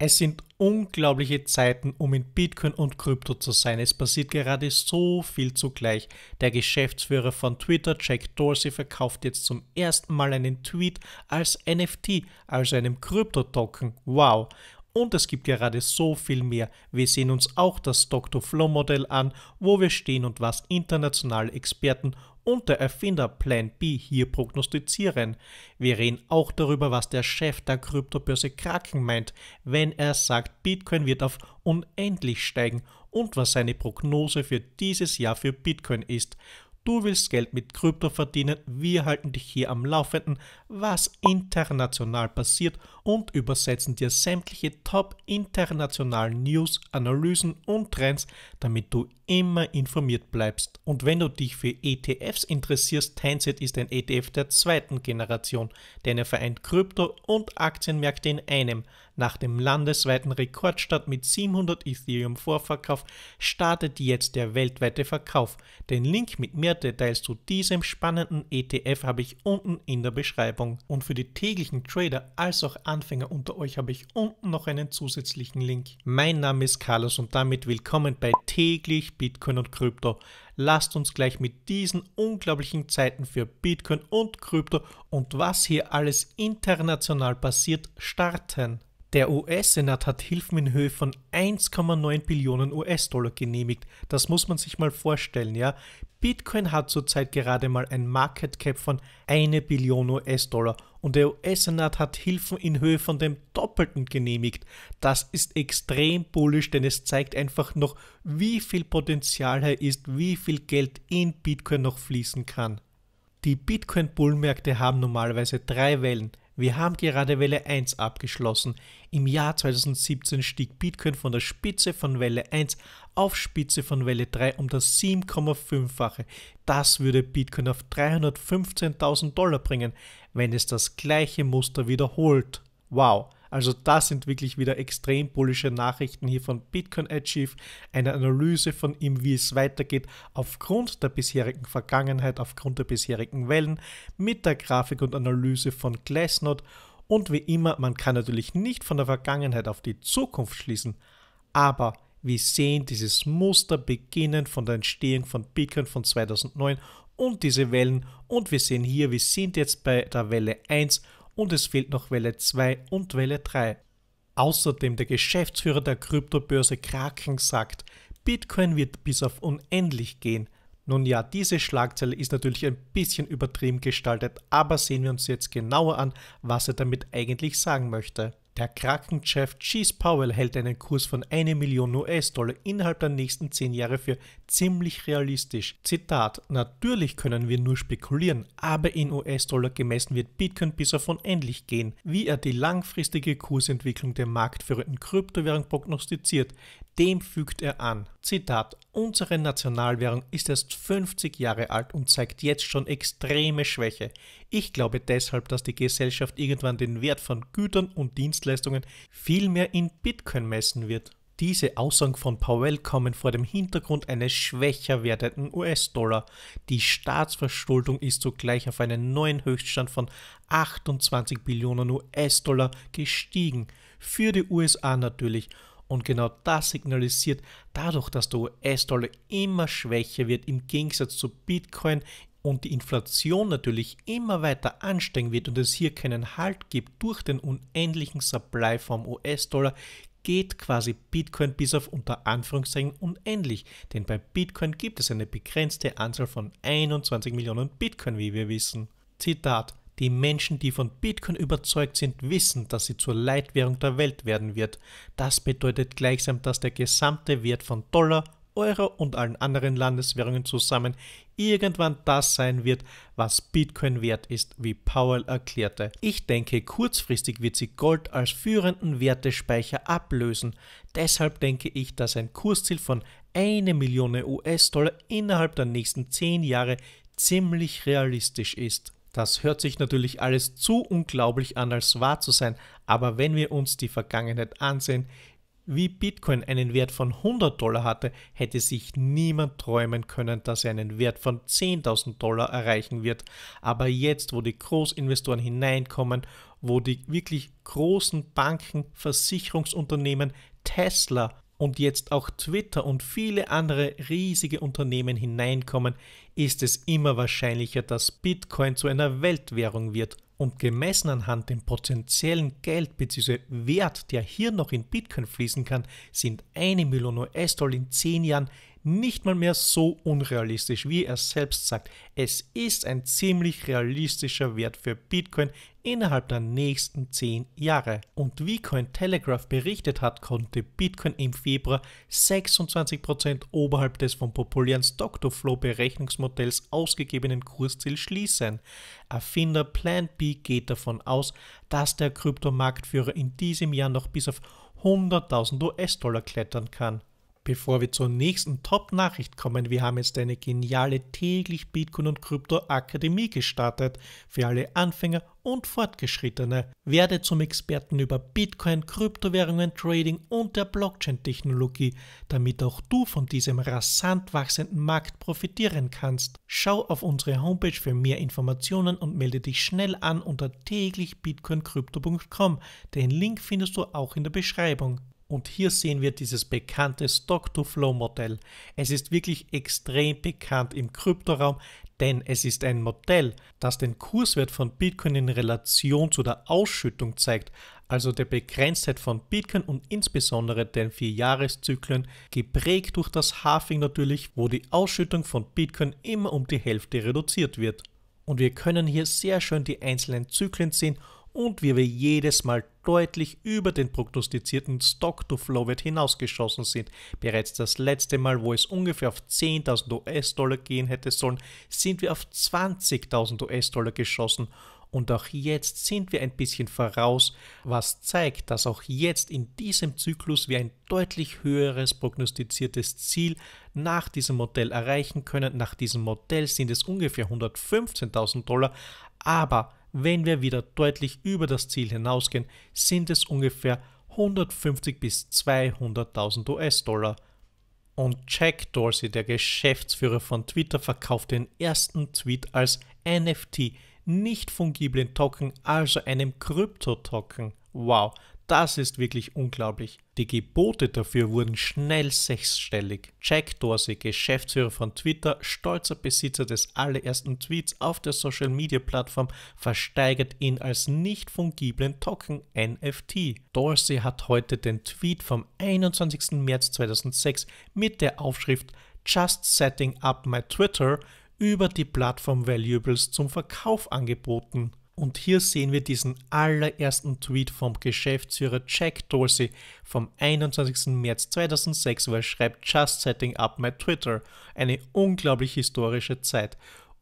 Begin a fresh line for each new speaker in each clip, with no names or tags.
Es sind unglaubliche Zeiten, um in Bitcoin und Krypto zu sein. Es passiert gerade so viel zugleich. Der Geschäftsführer von Twitter, Jack Dorsey, verkauft jetzt zum ersten Mal einen Tweet als NFT, also einem Krypto-Token. Wow! Und es gibt gerade so viel mehr. Wir sehen uns auch das Stock-to-Flow-Modell an, wo wir stehen und was internationale Experten und der Erfinder Plan B hier prognostizieren. Wir reden auch darüber, was der Chef der Kryptobörse Kraken meint, wenn er sagt, Bitcoin wird auf unendlich steigen und was seine Prognose für dieses Jahr für Bitcoin ist. Du willst Geld mit Krypto verdienen, wir halten dich hier am Laufenden, was international passiert und übersetzen dir sämtliche top internationalen News, Analysen und Trends, damit du immer informiert bleibst. Und wenn du dich für ETFs interessierst, Tencent ist ein ETF der zweiten Generation, denn er vereint Krypto- und Aktienmärkte in einem. Nach dem landesweiten Rekordstart mit 700 Ethereum Vorverkauf startet jetzt der weltweite Verkauf. Den Link mit mehr Details zu diesem spannenden ETF habe ich unten in der Beschreibung. Und für die täglichen Trader als auch Anfänger unter euch habe ich unten noch einen zusätzlichen Link. Mein Name ist Carlos und damit willkommen bei täglich Bitcoin und Krypto. Lasst uns gleich mit diesen unglaublichen Zeiten für Bitcoin und Krypto und was hier alles international passiert starten. Der US-Senat hat Hilfen in Höhe von 1,9 Billionen US-Dollar genehmigt. Das muss man sich mal vorstellen, ja. Bitcoin hat zurzeit gerade mal ein Market Cap von 1 Billion US-Dollar und der US-Senat hat Hilfen in Höhe von dem Doppelten genehmigt. Das ist extrem bullisch, denn es zeigt einfach noch, wie viel Potenzial hier ist, wie viel Geld in Bitcoin noch fließen kann. Die Bitcoin-Bullmärkte haben normalerweise drei Wellen. Wir haben gerade Welle 1 abgeschlossen. Im Jahr 2017 stieg Bitcoin von der Spitze von Welle 1 auf Spitze von Welle 3 um das 7,5-fache. Das würde Bitcoin auf 315.000 Dollar bringen, wenn es das gleiche Muster wiederholt. Wow, also das sind wirklich wieder extrem bullische Nachrichten hier von Bitcoin Achieve, eine Analyse von ihm, wie es weitergeht aufgrund der bisherigen Vergangenheit, aufgrund der bisherigen Wellen, mit der Grafik und Analyse von Glassnode und wie immer, man kann natürlich nicht von der Vergangenheit auf die Zukunft schließen, aber wir sehen dieses Muster beginnen von der Entstehung von Bitcoin von 2009 und diese Wellen und wir sehen hier, wir sind jetzt bei der Welle 1 und es fehlt noch Welle 2 und Welle 3. Außerdem der Geschäftsführer der Kryptobörse Kraken sagt, Bitcoin wird bis auf unendlich gehen. Nun ja, diese Schlagzeile ist natürlich ein bisschen übertrieben gestaltet, aber sehen wir uns jetzt genauer an, was er damit eigentlich sagen möchte. Der Krakenchef Cheese Powell hält einen Kurs von 1 Million US-Dollar innerhalb der nächsten 10 Jahre für ziemlich realistisch. Zitat, natürlich können wir nur spekulieren, aber in US-Dollar gemessen wird Bitcoin bis auf unendlich gehen. Wie er die langfristige Kursentwicklung der marktführenden Kryptowährung prognostiziert, dem fügt er an. Zitat, Unsere Nationalwährung ist erst 50 Jahre alt und zeigt jetzt schon extreme Schwäche. Ich glaube deshalb, dass die Gesellschaft irgendwann den Wert von Gütern und Dienstleistungen viel mehr in Bitcoin messen wird. Diese Aussagen von Powell kommen vor dem Hintergrund eines schwächer werdenden US-Dollar. Die Staatsverschuldung ist zugleich auf einen neuen Höchststand von 28 Billionen US-Dollar gestiegen. Für die USA natürlich und genau das signalisiert, dadurch, dass der US-Dollar immer schwächer wird im Gegensatz zu Bitcoin und die Inflation natürlich immer weiter ansteigen wird und es hier keinen Halt gibt durch den unendlichen Supply vom US-Dollar, geht quasi Bitcoin bis auf unter Anführungszeichen unendlich. Denn bei Bitcoin gibt es eine begrenzte Anzahl von 21 Millionen Bitcoin, wie wir wissen. Zitat. Die Menschen, die von Bitcoin überzeugt sind, wissen, dass sie zur Leitwährung der Welt werden wird. Das bedeutet gleichsam, dass der gesamte Wert von Dollar, Euro und allen anderen Landeswährungen zusammen irgendwann das sein wird, was Bitcoin wert ist, wie Powell erklärte. Ich denke, kurzfristig wird sie Gold als führenden Wertespeicher ablösen. Deshalb denke ich, dass ein Kursziel von 1 Million US-Dollar innerhalb der nächsten 10 Jahre ziemlich realistisch ist. Das hört sich natürlich alles zu unglaublich an, als wahr zu sein, aber wenn wir uns die Vergangenheit ansehen, wie Bitcoin einen Wert von 100 Dollar hatte, hätte sich niemand träumen können, dass er einen Wert von 10.000 Dollar erreichen wird. Aber jetzt, wo die Großinvestoren hineinkommen, wo die wirklich großen Banken, Versicherungsunternehmen, Tesla und jetzt auch Twitter und viele andere riesige Unternehmen hineinkommen, ist es immer wahrscheinlicher, dass Bitcoin zu einer Weltwährung wird. Und gemessen anhand dem potenziellen Geld bzw. Wert, der hier noch in Bitcoin fließen kann, sind eine Million US-Dollar in zehn Jahren nicht mal mehr so unrealistisch, wie er selbst sagt. Es ist ein ziemlich realistischer Wert für Bitcoin innerhalb der nächsten 10 Jahre. Und wie Cointelegraph berichtet hat, konnte Bitcoin im Februar 26% oberhalb des vom populären Stock-to-Flow-Berechnungsmodells ausgegebenen Kursziel schließen. Erfinder Plan B geht davon aus, dass der Kryptomarktführer in diesem Jahr noch bis auf 100.000 US-Dollar klettern kann. Bevor wir zur nächsten Top-Nachricht kommen, wir haben jetzt eine geniale täglich Bitcoin und Krypto-Akademie gestartet für alle Anfänger und Fortgeschrittene. Werde zum Experten über Bitcoin, Kryptowährungen, Trading und der Blockchain-Technologie, damit auch du von diesem rasant wachsenden Markt profitieren kannst. Schau auf unsere Homepage für mehr Informationen und melde dich schnell an unter täglichbitcoinkrypto.com. Den Link findest du auch in der Beschreibung. Und hier sehen wir dieses bekannte Stock-to-Flow-Modell. Es ist wirklich extrem bekannt im Kryptoraum, denn es ist ein Modell, das den Kurswert von Bitcoin in Relation zu der Ausschüttung zeigt, also der Begrenztheit von Bitcoin und insbesondere den Vierjahreszyklen, geprägt durch das Halving natürlich, wo die Ausschüttung von Bitcoin immer um die Hälfte reduziert wird. Und wir können hier sehr schön die einzelnen Zyklen sehen und wie wir jedes Mal deutlich über den prognostizierten Stock-to-Flow-Wert hinausgeschossen sind. Bereits das letzte Mal, wo es ungefähr auf 10.000 US-Dollar gehen hätte sollen, sind wir auf 20.000 US-Dollar geschossen und auch jetzt sind wir ein bisschen voraus, was zeigt, dass auch jetzt in diesem Zyklus wir ein deutlich höheres prognostiziertes Ziel nach diesem Modell erreichen können. Nach diesem Modell sind es ungefähr 115.000 Dollar, aber wenn wir wieder deutlich über das Ziel hinausgehen, sind es ungefähr 150 bis 200.000 US-Dollar. Und Jack Dorsey, der Geschäftsführer von Twitter, verkauft den ersten Tweet als NFT, nicht fungiblen Token, also einem Krypto-Token. Wow, das ist wirklich unglaublich. Die Gebote dafür wurden schnell sechsstellig. Jack Dorsey, Geschäftsführer von Twitter, stolzer Besitzer des allerersten Tweets auf der Social-Media-Plattform, versteigert ihn als nicht fungiblen Token NFT. Dorsey hat heute den Tweet vom 21. März 2006 mit der Aufschrift Just Setting Up My Twitter über die Plattform Valuables zum Verkauf angeboten. Und hier sehen wir diesen allerersten Tweet vom Geschäftsführer Jack Dorsey vom 21. März 2006, wo er schreibt, Just setting up my Twitter. Eine unglaublich historische Zeit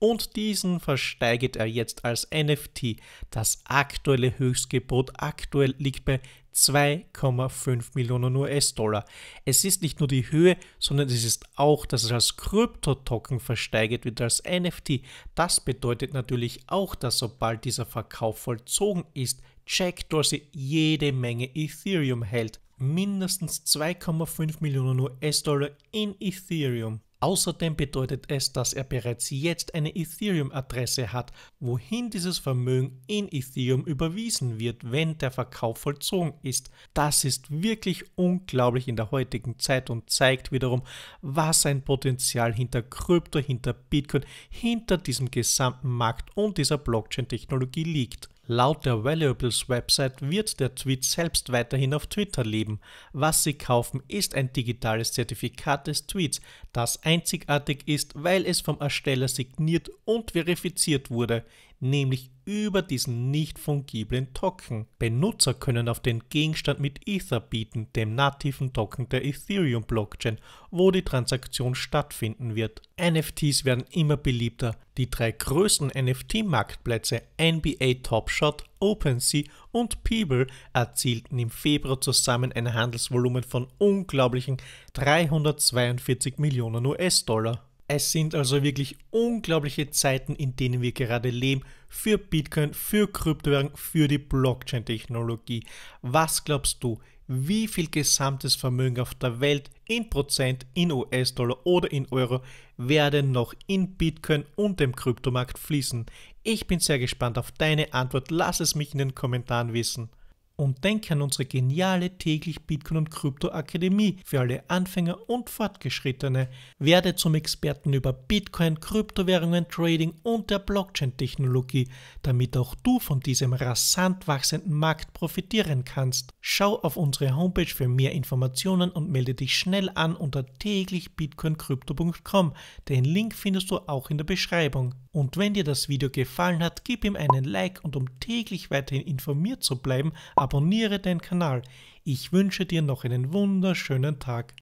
und diesen versteigert er jetzt als NFT. Das aktuelle Höchstgebot aktuell liegt bei 2,5 Millionen US-Dollar. Es ist nicht nur die Höhe, sondern es ist auch, dass es als Kryptotoken versteigert wird, als NFT. Das bedeutet natürlich auch, dass sobald dieser Verkauf vollzogen ist, Jack Dorsey jede Menge Ethereum hält. Mindestens 2,5 Millionen US-Dollar in Ethereum. Außerdem bedeutet es, dass er bereits jetzt eine Ethereum-Adresse hat, wohin dieses Vermögen in Ethereum überwiesen wird, wenn der Verkauf vollzogen ist. Das ist wirklich unglaublich in der heutigen Zeit und zeigt wiederum, was ein Potenzial hinter Krypto, hinter Bitcoin, hinter diesem gesamten Markt und dieser Blockchain-Technologie liegt. Laut der Valuables Website wird der Tweet selbst weiterhin auf Twitter leben. Was Sie kaufen, ist ein digitales Zertifikat des Tweets, das einzigartig ist, weil es vom Ersteller signiert und verifiziert wurde nämlich über diesen nicht fungiblen Token. Benutzer können auf den Gegenstand mit Ether bieten, dem nativen Token der Ethereum Blockchain, wo die Transaktion stattfinden wird. NFTs werden immer beliebter. Die drei größten NFT-Marktplätze NBA Topshot, OpenSea und Peeble erzielten im Februar zusammen ein Handelsvolumen von unglaublichen 342 Millionen US-Dollar. Es sind also wirklich unglaubliche Zeiten, in denen wir gerade leben für Bitcoin, für Kryptowährung, für die Blockchain-Technologie. Was glaubst du, wie viel gesamtes Vermögen auf der Welt in Prozent, in US-Dollar oder in Euro werden noch in Bitcoin und dem Kryptomarkt fließen? Ich bin sehr gespannt auf deine Antwort. Lass es mich in den Kommentaren wissen und denk an unsere geniale täglich Bitcoin und Krypto Akademie für alle Anfänger und Fortgeschrittene. Werde zum Experten über Bitcoin, Kryptowährungen, Trading und der Blockchain-Technologie, damit auch du von diesem rasant wachsenden Markt profitieren kannst. Schau auf unsere Homepage für mehr Informationen und melde dich schnell an unter täglichbitcoinkrypto.com. Den Link findest du auch in der Beschreibung. Und wenn dir das Video gefallen hat, gib ihm einen Like und um täglich weiterhin informiert zu bleiben, abonniere den Kanal. Ich wünsche dir noch einen wunderschönen Tag.